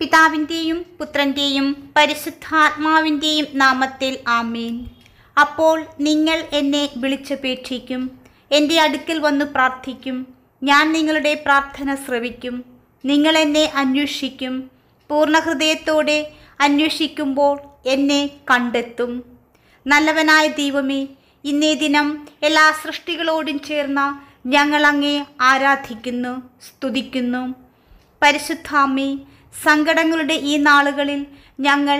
പിതാവിൻ്റെയും പുത്രൻ്റെയും പരിശുദ്ധാത്മാവിൻ്റെയും നാമത്തിൽ ആമീൻ അപ്പോൾ നിങ്ങൾ എന്നെ വിളിച്ചപേക്ഷിക്കും എൻ്റെ അടുക്കൽ വന്ന് പ്രാർത്ഥിക്കും ഞാൻ നിങ്ങളുടെ പ്രാർത്ഥന ശ്രവിക്കും നിങ്ങൾ എന്നെ അന്വേഷിക്കും പൂർണ്ണ ഹൃദയത്തോടെ അന്വേഷിക്കുമ്പോൾ എന്നെ കണ്ടെത്തും നല്ലവനായ ദൈവമേ ഇന്നേ ദിനം എല്ലാ സൃഷ്ടികളോടും ചേർന്ന ഞങ്ങളങ്ങെ ആരാധിക്കുന്നു സ്തുതിക്കുന്നു പരിശുദ്ധാമേ സങ്കടങ്ങളുടെ ഈ നാളുകളിൽ ഞങ്ങൾ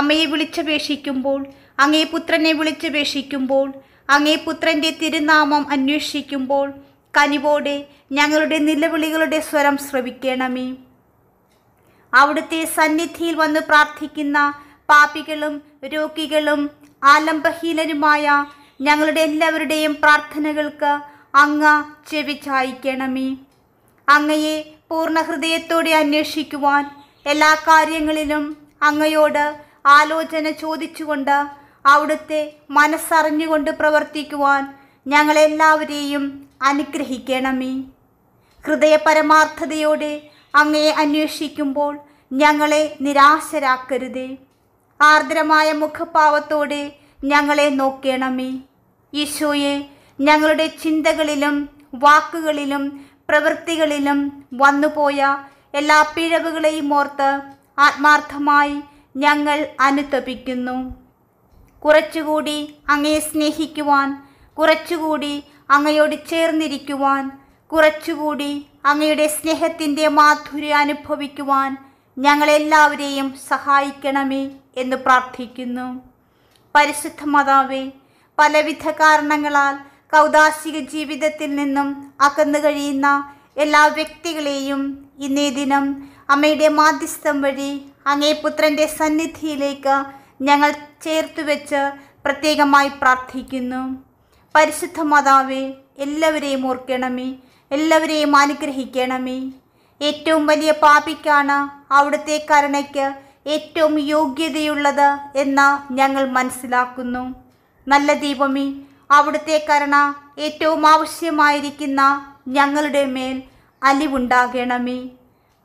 അമ്മയെ വിളിച്ചപേക്ഷിക്കുമ്പോൾ അങ്ങേ പുത്രനെ വിളിച്ചപേക്ഷിക്കുമ്പോൾ അങ്ങേ പുത്രൻ്റെ തിരുനാമം അന്വേഷിക്കുമ്പോൾ കനിവോടെ ഞങ്ങളുടെ നിലവിളികളുടെ സ്വരം ശ്രവിക്കണമേ അവിടുത്തെ സന്നിധിയിൽ വന്ന് പ്രാർത്ഥിക്കുന്ന പാപികളും രോഗികളും ആലംബഹീനരുമായ ഞങ്ങളുടെ എല്ലാവരുടെയും പ്രാർത്ഥനകൾക്ക് അങ്ങ് ചെവി ചായ്ക്കണമേ അങ്ങയെ പൂർണ്ണ ഹൃദയത്തോടെ അന്വേഷിക്കുവാൻ എല്ലാ കാര്യങ്ങളിലും അങ്ങയോട് ആലോചന ചോദിച്ചുകൊണ്ട് അവിടുത്തെ മനസ്സറിഞ്ഞുകൊണ്ട് പ്രവർത്തിക്കുവാൻ ഞങ്ങളെല്ലാവരെയും അനുഗ്രഹിക്കണമേ ഹൃദയ പരമാർത്ഥതയോടെ അങ്ങയെ അന്വേഷിക്കുമ്പോൾ ഞങ്ങളെ നിരാശരാക്കരുതേ ആർദ്രമായ മുഖഭാവത്തോടെ ഞങ്ങളെ നോക്കണമേ ഈശോയെ ഞങ്ങളുടെ ചിന്തകളിലും വാക്കുകളിലും പ്രവൃത്തികളിലും വന്നുപോയ എല്ലാ പിഴവുകളെയും ഓർത്ത് ആത്മാർത്ഥമായി ഞങ്ങൾ അനുതപിക്കുന്നു കുറച്ചുകൂടി അങ്ങയെ സ്നേഹിക്കുവാൻ കുറച്ചുകൂടി അങ്ങയോട് ചേർന്നിരിക്കുവാൻ കുറച്ചുകൂടി അങ്ങയുടെ സ്നേഹത്തിൻ്റെ മാധുര്യം അനുഭവിക്കുവാൻ ഞങ്ങളെല്ലാവരെയും സഹായിക്കണമേ എന്ന് പ്രാർത്ഥിക്കുന്നു പരിശുദ്ധ മാതാവേ പലവിധ കാരണങ്ങളാൽ കൗദാശിക ജീവിതത്തിൽ നിന്നും അകന്നു കഴിയുന്ന എല്ലാ വ്യക്തികളെയും ഇന്നേ ദിനം അമ്മയുടെ മാധ്യസ്ഥം വഴി അങ്ങേ പുത്രൻ്റെ സന്നിധിയിലേക്ക് ഞങ്ങൾ ചേർത്തു വെച്ച് പ്രത്യേകമായി പ്രാർത്ഥിക്കുന്നു പരിശുദ്ധ മാതാവേ എല്ലാവരെയും ഓർക്കണമേ എല്ലാവരെയും അനുഗ്രഹിക്കണമേ ഏറ്റവും വലിയ പാപിക്കാണ് അവിടുത്തെ കരുണയ്ക്ക് ഏറ്റവും യോഗ്യതയുള്ളത് എന്ന് ഞങ്ങൾ മനസ്സിലാക്കുന്നു നല്ല ദീപമേ അവിടുത്തെ കരണ ഏറ്റവും ആവശ്യമായിരിക്കുന്ന ഞങ്ങളുടെ മേൽ അലിവുണ്ടാകണമേ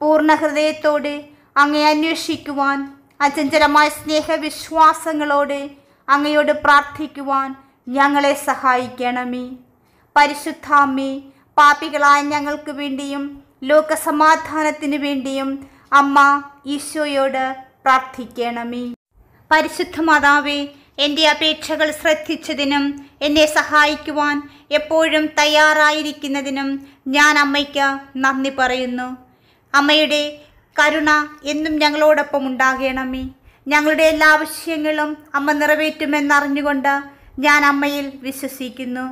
പൂർണ്ണ ഹൃദയത്തോടെ അങ്ങയെ അന്വേഷിക്കുവാൻ അചഞ്ചലമായ സ്നേഹവിശ്വാസങ്ങളോടെ അങ്ങയോട് പ്രാർത്ഥിക്കുവാൻ ഞങ്ങളെ സഹായിക്കണമേ പരിശുദ്ധാമ്മേ പാപികളായ ഞങ്ങൾക്ക് വേണ്ടിയും ലോകസമാധാനത്തിനു വേണ്ടിയും അമ്മ ഈശോയോട് പ്രാർത്ഥിക്കണമേ പരിശുദ്ധ മാതാവേ എൻ്റെ അപേക്ഷകൾ ശ്രദ്ധിച്ചതിനും എന്നെ സഹായിക്കുവാൻ എപ്പോഴും തയ്യാറായിരിക്കുന്നതിനും ഞാൻ അമ്മയ്ക്ക് നന്ദി പറയുന്നു അമ്മയുടെ കരുണ എന്നും ഞങ്ങളോടൊപ്പം ഉണ്ടാകണമേ ഞങ്ങളുടെ എല്ലാ ആവശ്യങ്ങളും അമ്മ നിറവേറ്റുമെന്നറിഞ്ഞുകൊണ്ട് ഞാൻ അമ്മയിൽ വിശ്വസിക്കുന്നു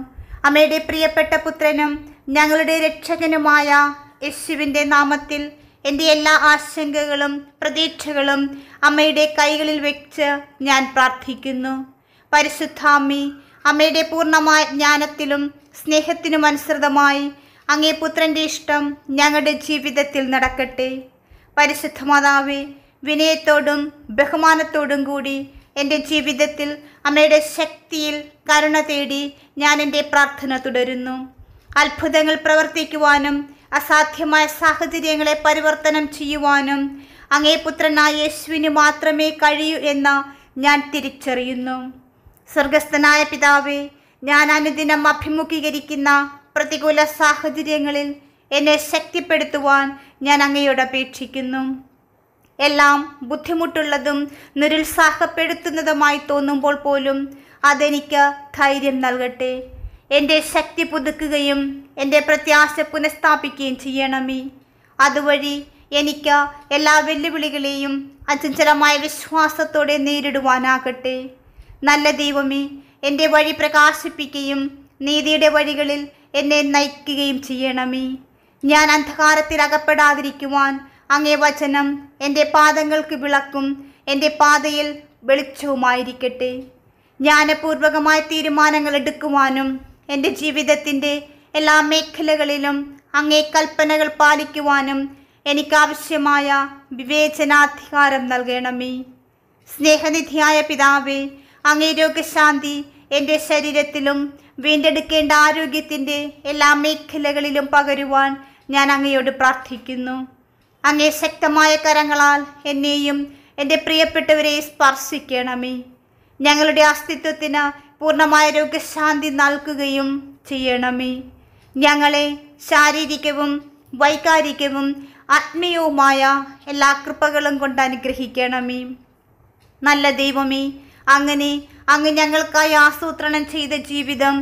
അമ്മയുടെ പ്രിയപ്പെട്ട പുത്രനും ഞങ്ങളുടെ രക്ഷകനുമായ യശുവിൻ്റെ നാമത്തിൽ എൻ്റെ എല്ലാ ആശങ്കകളും പ്രതീക്ഷകളും അമ്മയുടെ കൈകളിൽ വെച്ച് ഞാൻ പ്രാർത്ഥിക്കുന്നു പരിശുദ്ധാമ്മി അമ്മയുടെ പൂർണ്ണമായ ജ്ഞാനത്തിലും സ്നേഹത്തിനും അനുസൃതമായി അങ്ങേ പുത്രൻ്റെ ഇഷ്ടം ഞങ്ങളുടെ ജീവിതത്തിൽ നടക്കട്ടെ പരിശുദ്ധ മാതാവേ വിനയത്തോടും ബഹുമാനത്തോടും കൂടി എൻ്റെ ജീവിതത്തിൽ അമ്മയുടെ ശക്തിയിൽ കരുണ തേടി ഞാൻ എൻ്റെ പ്രാർത്ഥന തുടരുന്നു അത്ഭുതങ്ങൾ പ്രവർത്തിക്കുവാനും അസാധ്യമായ സാഹചര്യങ്ങളെ പരിവർത്തനം ചെയ്യുവാനും അങ്ങേ പുത്രനായ യേശുവിന് മാത്രമേ കഴിയൂ എന്ന് ഞാൻ തിരിച്ചറിയുന്നു സ്വർഗസ്ഥനായ പിതാവേ ഞാൻ അനുദിനം അഭിമുഖീകരിക്കുന്ന പ്രതികൂല സാഹചര്യങ്ങളിൽ എന്നെ ശക്തിപ്പെടുത്തുവാൻ ഞാൻ അങ്ങയോട് അപേക്ഷിക്കുന്നു എല്ലാം ബുദ്ധിമുട്ടുള്ളതും നിരുത്സാഹപ്പെടുത്തുന്നതുമായി തോന്നുമ്പോൾ പോലും അതെനിക്ക് ധൈര്യം നൽകട്ടെ എൻ്റെ ശക്തി പുതുക്കുകയും എൻ്റെ പ്രത്യാശ പുനഃസ്ഥാപിക്കുകയും ചെയ്യണമേ അതുവഴി എനിക്ക് എല്ലാ വെല്ലുവിളികളെയും അചഞ്ചലമായ വിശ്വാസത്തോടെ നേരിടുവാനാകട്ടെ നല്ല ദൈവമേ എൻ്റെ വഴി പ്രകാശിപ്പിക്കുകയും നീതിയുടെ വഴികളിൽ എന്നെ നയിക്കുകയും ചെയ്യണമേ ഞാൻ അന്ധകാരത്തിൽ അകപ്പെടാതിരിക്കുവാൻ അങ്ങേ വചനം എൻ്റെ പാദങ്ങൾക്ക് വിളക്കും എൻ്റെ പാതയിൽ വെളിച്ചവുമായിരിക്കട്ടെ ജ്ഞാനപൂർവകമായ തീരുമാനങ്ങൾ എടുക്കുവാനും എൻ്റെ ജീവിതത്തിൻ്റെ എല്ലാ മേഖലകളിലും അങ്ങേ കൽപ്പനകൾ പാലിക്കുവാനും എനിക്കാവശ്യമായ വിവേചനാധികാരം നൽകണമേ സ്നേഹനിധിയായ പിതാവേ അങ്ങേ രോഗശാന്തി എൻ്റെ ശരീരത്തിലും വീണ്ടെടുക്കേണ്ട ആരോഗ്യത്തിൻ്റെ എല്ലാ മേഖലകളിലും പകരുവാൻ ഞാൻ അങ്ങയോട് പ്രാർത്ഥിക്കുന്നു അങ്ങേ ശക്തമായ കരങ്ങളാൽ എന്നെയും എൻ്റെ പ്രിയപ്പെട്ടവരെ സ്പർശിക്കണമേ ഞങ്ങളുടെ അസ്തിത്വത്തിന് പൂർണ്ണമായ രോഗശാന്തി നൽകുകയും ചെയ്യണമേ ഞങ്ങളെ ശാരീരികവും വൈകാരികവും ആത്മീയവുമായ എല്ലാ കൃപകളും കൊണ്ട് അനുഗ്രഹിക്കണമേ നല്ല ദൈവമേ അങ്ങനെ അങ്ങ് ഞങ്ങൾക്കായി ആസൂത്രണം ചെയ്ത ജീവിതം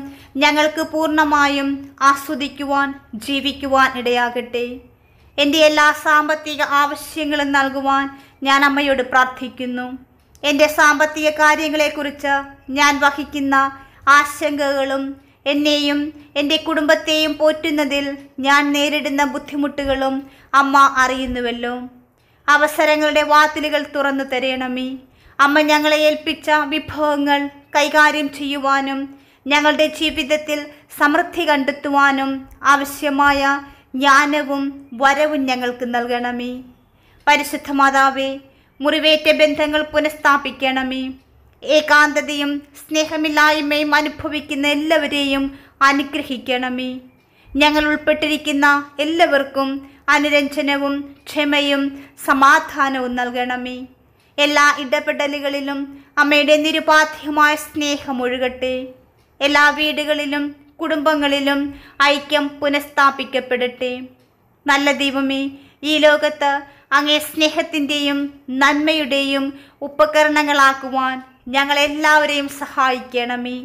ഞങ്ങൾക്ക് പൂർണ്ണമായും ആസ്വദിക്കുവാൻ ജീവിക്കുവാൻ ഇടയാകട്ടെ എൻ്റെ എല്ലാ സാമ്പത്തിക ആവശ്യങ്ങളും നൽകുവാൻ ഞാൻ അമ്മയോട് പ്രാർത്ഥിക്കുന്നു എൻ്റെ സാമ്പത്തിക കാര്യങ്ങളെക്കുറിച്ച് ഞാൻ വഹിക്കുന്ന ആശങ്കകളും എന്നെയും എൻ്റെ കുടുംബത്തെയും പോറ്റുന്നതിൽ ഞാൻ നേരിടുന്ന ബുദ്ധിമുട്ടുകളും അമ്മ അറിയുന്നുവല്ലോ അവസരങ്ങളുടെ വാതിലുകൾ തുറന്നു തരണമേ അമ്മ ഞങ്ങളെ ഏൽപ്പിച്ച വിഭവങ്ങൾ കൈകാര്യം ചെയ്യുവാനും ഞങ്ങളുടെ ജീവിതത്തിൽ സമൃദ്ധി കണ്ടെത്തുവാനും ആവശ്യമായ ജ്ഞാനവും വരവും ഞങ്ങൾക്ക് നൽകണമേ പരിശുദ്ധ മാതാവേ മുറിവേറ്റ ബന്ധങ്ങൾ പുനഃസ്ഥാപിക്കണമേ ഏകാന്തതയും സ്നേഹമില്ലായ്മയും അനുഭവിക്കുന്ന എല്ലാവരെയും അനുഗ്രഹിക്കണമേ ഞങ്ങൾ ഉൾപ്പെട്ടിരിക്കുന്ന എല്ലാവർക്കും അനുരഞ്ജനവും ക്ഷമയും സമാധാനവും നൽകണമേ എല്ലാ ഇടപെടലുകളിലും അമ്മയുടെ നിരുപാധ്യമായ സ്നേഹം ഒഴുകട്ടെ എല്ലാ വീടുകളിലും കുടുംബങ്ങളിലും ഐക്യം പുനഃസ്ഥാപിക്കപ്പെടട്ടെ നല്ല ദൈവമേ ഈ ലോകത്ത് അങ്ങേ സ്നേഹത്തിൻ്റെയും നന്മയുടെയും ഉപകരണങ്ങളാക്കുവാൻ ഞങ്ങളെല്ലാവരെയും സഹായിക്കണമേ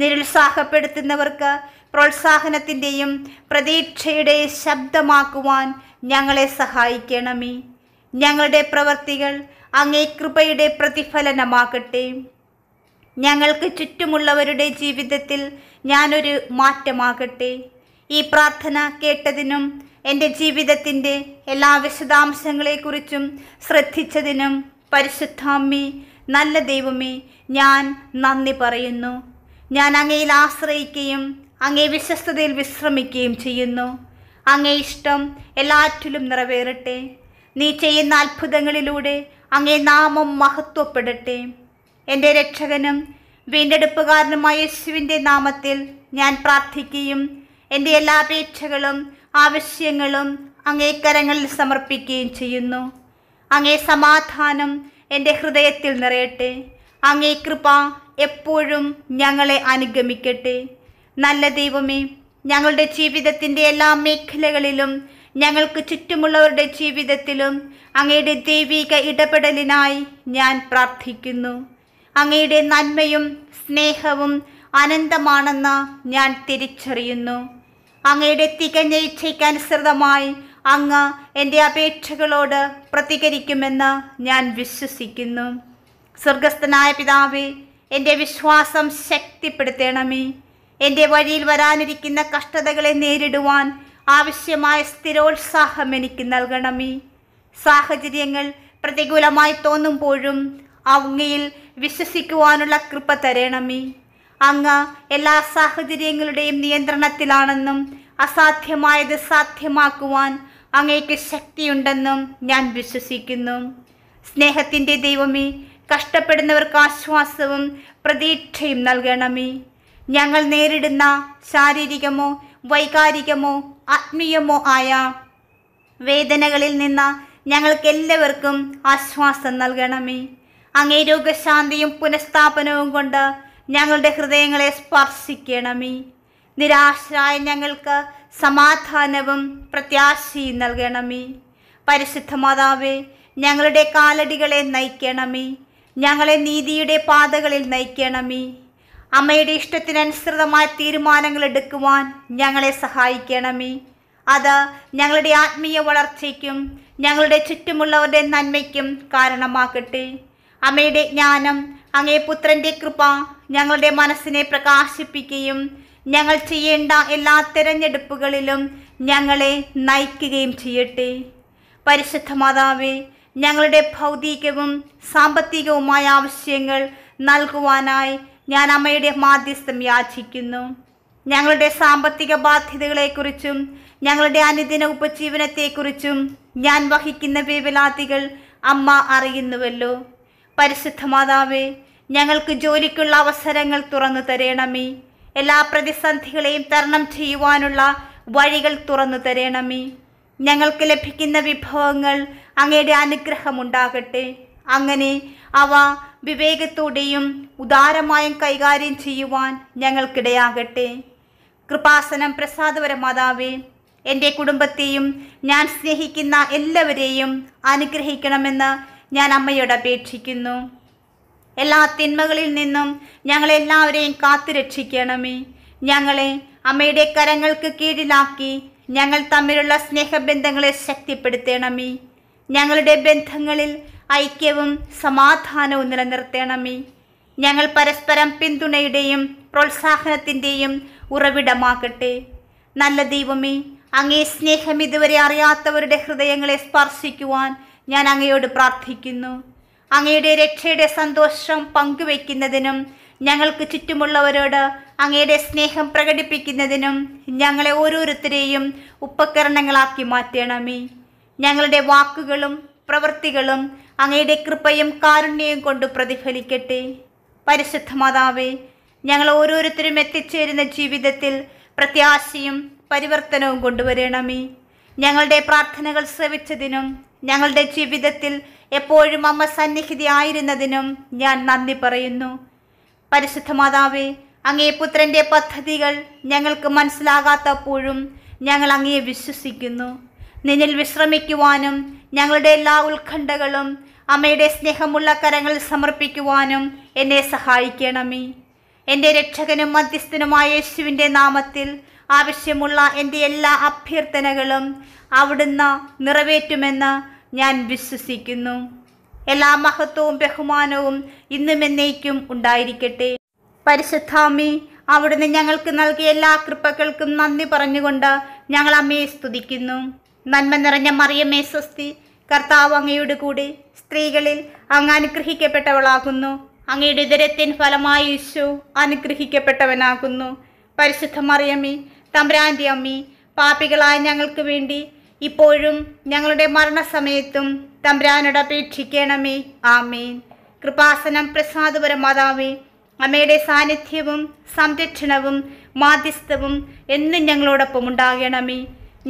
നിരുത്സാഹപ്പെടുത്തുന്നവർക്ക് പ്രോത്സാഹനത്തിൻ്റെയും പ്രതീക്ഷയുടെ ശബ്ദമാക്കുവാൻ ഞങ്ങളെ സഹായിക്കണമേ ഞങ്ങളുടെ പ്രവർത്തികൾ അങ്ങേ കൃപയുടെ പ്രതിഫലനമാകട്ടെ ഞങ്ങൾക്ക് ചുറ്റുമുള്ളവരുടെ ജീവിതത്തിൽ ഞാനൊരു മാറ്റമാകട്ടെ ഈ പ്രാർത്ഥന കേട്ടതിനും എൻ്റെ ജീവിതത്തിൻ്റെ എല്ലാ വിശദാംശങ്ങളെക്കുറിച്ചും ശ്രദ്ധിച്ചതിനും പരിശുദ്ധാമ്മി നല്ല ദൈവമേ ഞാൻ നന്ദി പറയുന്നു ഞാൻ അങ്ങയിൽ ആശ്രയിക്കുകയും അങ്ങേ വിശ്വസ്തതയിൽ വിശ്രമിക്കുകയും ചെയ്യുന്നു അങ്ങേ ഇഷ്ടം എല്ലാറ്റിലും നിറവേറട്ടെ നീ ചെയ്യുന്ന അത്ഭുതങ്ങളിലൂടെ അങ്ങേ നാമം മഹത്വപ്പെടട്ടെ എൻ്റെ രക്ഷകനും വീണ്ടെടുപ്പുകാരനുമായ യേശുവിൻ്റെ നാമത്തിൽ ഞാൻ പ്രാർത്ഥിക്കുകയും എൻ്റെ എല്ലാ അപേക്ഷകളും ആവശ്യങ്ങളും അങ്ങേക്കരങ്ങളിൽ സമർപ്പിക്കുകയും ചെയ്യുന്നു അങ്ങേ സമാധാനം എൻ്റെ ഹൃദയത്തിൽ നിറയട്ടെ അങ്ങേ കൃപ എപ്പോഴും ഞങ്ങളെ അനുഗമിക്കട്ടെ നല്ല ദൈവമേ ഞങ്ങളുടെ ജീവിതത്തിൻ്റെ എല്ലാ മേഖലകളിലും ഞങ്ങൾക്ക് ചുറ്റുമുള്ളവരുടെ ജീവിതത്തിലും അങ്ങയുടെ ദൈവിക ഇടപെടലിനായി ഞാൻ പ്രാർത്ഥിക്കുന്നു അങ്ങയുടെ നന്മയും സ്നേഹവും അനന്തമാണെന്ന് ഞാൻ തിരിച്ചറിയുന്നു അങ്ങയുടെ തികഞ്ഞ ഇച്ഛയ്ക്കനുസൃതമായി അങ്ങ് എൻ്റെ അപേക്ഷകളോട് പ്രതികരിക്കുമെന്ന് ഞാൻ വിശ്വസിക്കുന്നു സ്വർഗസ്ഥനായ പിതാവേ എൻ്റെ വിശ്വാസം ശക്തിപ്പെടുത്തണമേ എൻ്റെ വഴിയിൽ വരാനിരിക്കുന്ന കഷ്ടതകളെ നേരിടുവാൻ ആവശ്യമായ സ്ഥിരോത്സാഹം എനിക്ക് നൽകണമേ സാഹചര്യങ്ങൾ പ്രതികൂലമായി തോന്നുമ്പോഴും അങ്ങയിൽ വിശ്വസിക്കുവാനുള്ള കൃപ തരണമേ അങ്ങ് എല്ലാ സാഹചര്യങ്ങളുടെയും നിയന്ത്രണത്തിലാണെന്നും അസാധ്യമായത് സാധ്യമാക്കുവാൻ അങ്ങയ്ക്ക് ശക്തിയുണ്ടെന്നും ഞാൻ വിശ്വസിക്കുന്നു സ്നേഹത്തിൻ്റെ ദൈവമേ കഷ്ടപ്പെടുന്നവർക്ക് ആശ്വാസവും പ്രതീക്ഷയും നൽകണമേ ഞങ്ങൾ നേരിടുന്ന ശാരീരികമോ വൈകാരികമോ ആത്മീയമോ ആയ വേദനകളിൽ നിന്ന് ഞങ്ങൾക്കെല്ലാവർക്കും ആശ്വാസം നൽകണമേ അങ്ങേ രോഗശാന്തിയും പുനഃസ്ഥാപനവും കൊണ്ട് ഞങ്ങളുടെ ഹൃദയങ്ങളെ സ്പർശിക്കണമേ നിരാശരായ ഞങ്ങൾക്ക് സമാധാനവും പ്രത്യാശയും നൽകണമേ പരിശുദ്ധ മാതാവേ ഞങ്ങളുടെ കാലടികളെ നയിക്കണമേ ഞങ്ങളെ നീതിയുടെ പാതകളിൽ നയിക്കണമേ അമ്മയുടെ ഇഷ്ടത്തിനനുസൃതമായ തീരുമാനങ്ങൾ എടുക്കുവാൻ ഞങ്ങളെ സഹായിക്കണമേ അത് ഞങ്ങളുടെ ആത്മീയ വളർച്ചയ്ക്കും ഞങ്ങളുടെ ചുറ്റുമുള്ളവരുടെ നന്മയ്ക്കും കാരണമാക്കട്ടെ അമ്മയുടെ ജ്ഞാനം അങ്ങേ പുത്രൻ്റെ കൃപ ഞങ്ങളുടെ മനസ്സിനെ പ്രകാശിപ്പിക്കുകയും ഞങ്ങൾ ചെയ്യേണ്ട എല്ലാ തിരഞ്ഞെടുപ്പുകളിലും ഞങ്ങളെ നയിക്കുകയും ചെയ്യട്ടെ പരിശുദ്ധ മാതാവേ ഞങ്ങളുടെ ഭൗതികവും സാമ്പത്തികവുമായ ആവശ്യങ്ങൾ നൽകുവാനായി ഞാൻ അമ്മയുടെ മാധ്യസ്ഥം യാചിക്കുന്നു ഞങ്ങളുടെ സാമ്പത്തിക ബാധ്യതകളെക്കുറിച്ചും ഞങ്ങളുടെ അനുദിന ഉപജീവനത്തെക്കുറിച്ചും ഞാൻ വഹിക്കുന്ന വേവലാതികൾ അമ്മ അറിയുന്നുവല്ലോ പരിശുദ്ധ മാതാവേ ഞങ്ങൾക്ക് ജോലിക്കുള്ള അവസരങ്ങൾ തുറന്നു തരണമേ എല്ലാ പ്രതിസന്ധികളെയും തരണം ചെയ്യുവാനുള്ള വഴികൾ തുറന്നു തരണമേ ഞങ്ങൾക്ക് ലഭിക്കുന്ന വിഭവങ്ങൾ അങ്ങയുടെ അനുഗ്രഹമുണ്ടാകട്ടെ അങ്ങനെ അവ വിവേകത്തോടെയും ഉദാരമായും കൈകാര്യം ചെയ്യുവാൻ ഞങ്ങൾക്കിടയാകട്ടെ കൃപാസനം പ്രസാദപര മാതാവേ എൻ്റെ കുടുംബത്തെയും ഞാൻ സ്നേഹിക്കുന്ന എല്ലാവരെയും അനുഗ്രഹിക്കണമെന്ന് ഞാൻ അമ്മയോട് അപേക്ഷിക്കുന്നു എല്ലാ തിന്മകളിൽ നിന്നും ഞങ്ങളെല്ലാവരെയും കാത്തുരക്ഷിക്കണമേ ഞങ്ങളെ അമ്മയുടെ കരങ്ങൾക്ക് കീഴിലാക്കി ഞങ്ങൾ തമ്മിലുള്ള സ്നേഹബന്ധങ്ങളെ ശക്തിപ്പെടുത്തണമേ ഞങ്ങളുടെ ബന്ധങ്ങളിൽ ഐക്യവും സമാധാനവും നിലനിർത്തണമേ ഞങ്ങൾ പരസ്പരം പിന്തുണയുടെയും പ്രോത്സാഹനത്തിൻ്റെയും ഉറവിടമാകട്ടെ നല്ല ദൈവമേ അങ്ങേ സ്നേഹം ഇതുവരെ അറിയാത്തവരുടെ ഹൃദയങ്ങളെ സ്പർശിക്കുവാൻ ഞാൻ അങ്ങയോട് പ്രാർത്ഥിക്കുന്നു അങ്ങയുടെ രക്ഷയുടെ സന്തോഷം പങ്കുവയ്ക്കുന്നതിനും ഞങ്ങൾക്ക് ചുറ്റുമുള്ളവരോട് അങ്ങയുടെ സ്നേഹം പ്രകടിപ്പിക്കുന്നതിനും ഞങ്ങളെ ഓരോരുത്തരെയും ഉപകരണങ്ങളാക്കി മാറ്റണമേ ഞങ്ങളുടെ വാക്കുകളും പ്രവൃത്തികളും അങ്ങയുടെ കൃപയും കാരുണ്യവും കൊണ്ട് പ്രതിഫലിക്കട്ടെ പരിശുദ്ധ മാതാവേ ഞങ്ങൾ ഓരോരുത്തരും എത്തിച്ചേരുന്ന ജീവിതത്തിൽ പ്രത്യാശയും പരിവർത്തനവും കൊണ്ടുവരണമേ ഞങ്ങളുടെ പ്രാർത്ഥനകൾ ശ്രവിച്ചതിനും ഞങ്ങളുടെ ജീവിതത്തിൽ എപ്പോഴും അമ്മ ആയിരുന്നതിനും ഞാൻ നന്ദി പറയുന്നു പരിശുദ്ധ മാതാവേ അങ്ങേ പുത്രൻ്റെ പദ്ധതികൾ ഞങ്ങൾക്ക് മനസ്സിലാകാത്തപ്പോഴും ഞങ്ങൾ അങ്ങയെ വിശ്വസിക്കുന്നു നിന്നിൽ വിശ്രമിക്കുവാനും ഞങ്ങളുടെ എല്ലാ ഉത്കണ്ഠകളും അമ്മയുടെ സ്നേഹമുള്ള കരങ്ങൾ സമർപ്പിക്കുവാനും എന്നെ സഹായിക്കണമേ എൻ്റെ രക്ഷകനും മധ്യസ്ഥനുമായ യേശുവിൻ്റെ നാമത്തിൽ ആവശ്യമുള്ള എൻ്റെ എല്ലാ അഭ്യർത്ഥനകളും അവിടുന്ന് നിറവേറ്റുമെന്ന് ഞാൻ വിശ്വസിക്കുന്നു എല്ലാ മഹത്വവും ബഹുമാനവും ഇന്നും എന്നേക്കും ഉണ്ടായിരിക്കട്ടെ പരിശുദ്ധാമി അവിടുന്ന് ഞങ്ങൾക്ക് നൽകിയ എല്ലാ കൃപകൾക്കും നന്ദി പറഞ്ഞുകൊണ്ട് ഞങ്ങൾ അമ്മയെ സ്തുതിക്കുന്നു നന്മ നിറഞ്ഞ മറിയമ്മേ സ്വസ്തി കർത്താവ് അങ്ങയുടെ കൂടെ സ്ത്രീകളിൽ അങ്ങ് അനുഗ്രഹിക്കപ്പെട്ടവളാകുന്നു അങ്ങയുടെ ഇതരത്തിൻ ഫലമായി യേശു അനുഗ്രഹിക്കപ്പെട്ടവനാകുന്നു പരിശുദ്ധ മറിയമ്മേ തമ്പ്രാന്തി അമ്മി പാപികളായ ഞങ്ങൾക്ക് വേണ്ടി ഇപ്പോഴും ഞങ്ങളുടെ മരണസമയത്തും തമ്പ്രാനോട് അപേക്ഷിക്കണമേ ആമേൻ കൃപാസനം പ്രസാദപരമാതാവേ അമ്മയുടെ സാന്നിധ്യവും സംരക്ഷണവും മാധ്യസ്ഥവും എന്നും ഞങ്ങളോടൊപ്പം ഉണ്ടാകണമേ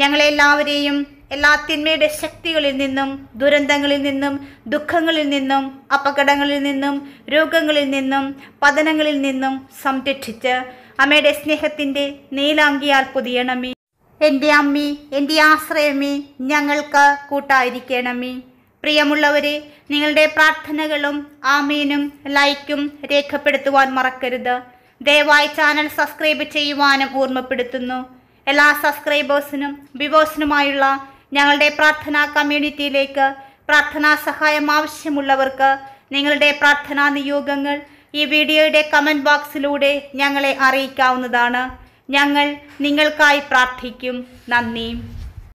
ഞങ്ങളെല്ലാവരെയും എല്ലാ തിന്മയുടെ ശക്തികളിൽ നിന്നും ദുരന്തങ്ങളിൽ നിന്നും ദുഃഖങ്ങളിൽ നിന്നും അപകടങ്ങളിൽ നിന്നും രോഗങ്ങളിൽ നിന്നും പതനങ്ങളിൽ നിന്നും സംരക്ഷിച്ച് അമ്മയുടെ സ്നേഹത്തിൻ്റെ നീലാങ്കിയാൽ പൊതിയണമേ എൻ്റെ അമ്മി എൻ്റെ ആശ്രയമേ ഞങ്ങൾക്ക് കൂട്ടായിരിക്കണമേ പ്രിയമുള്ളവരെ നിങ്ങളുടെ പ്രാർത്ഥനകളും ആമീനും ലൈക്കും രേഖപ്പെടുത്തുവാൻ മറക്കരുത് ദയവായി ചാനൽ സബ്സ്ക്രൈബ് ചെയ്യുവാനും ഓർമ്മപ്പെടുത്തുന്നു എല്ലാ സബ്സ്ക്രൈബേഴ്സിനും വിവേഴ്സിനുമായുള്ള ഞങ്ങളുടെ പ്രാർത്ഥനാ കമ്മ്യൂണിറ്റിയിലേക്ക് പ്രാർത്ഥനാ സഹായം ആവശ്യമുള്ളവർക്ക് നിങ്ങളുടെ പ്രാർത്ഥനാ നിയോഗങ്ങൾ ഈ വീഡിയോയുടെ കമൻറ്റ് ബോക്സിലൂടെ ഞങ്ങളെ അറിയിക്കാവുന്നതാണ് ഞങ്ങൾ നിങ്ങൾക്കായി പ്രാർത്ഥിക്കും നന്ദി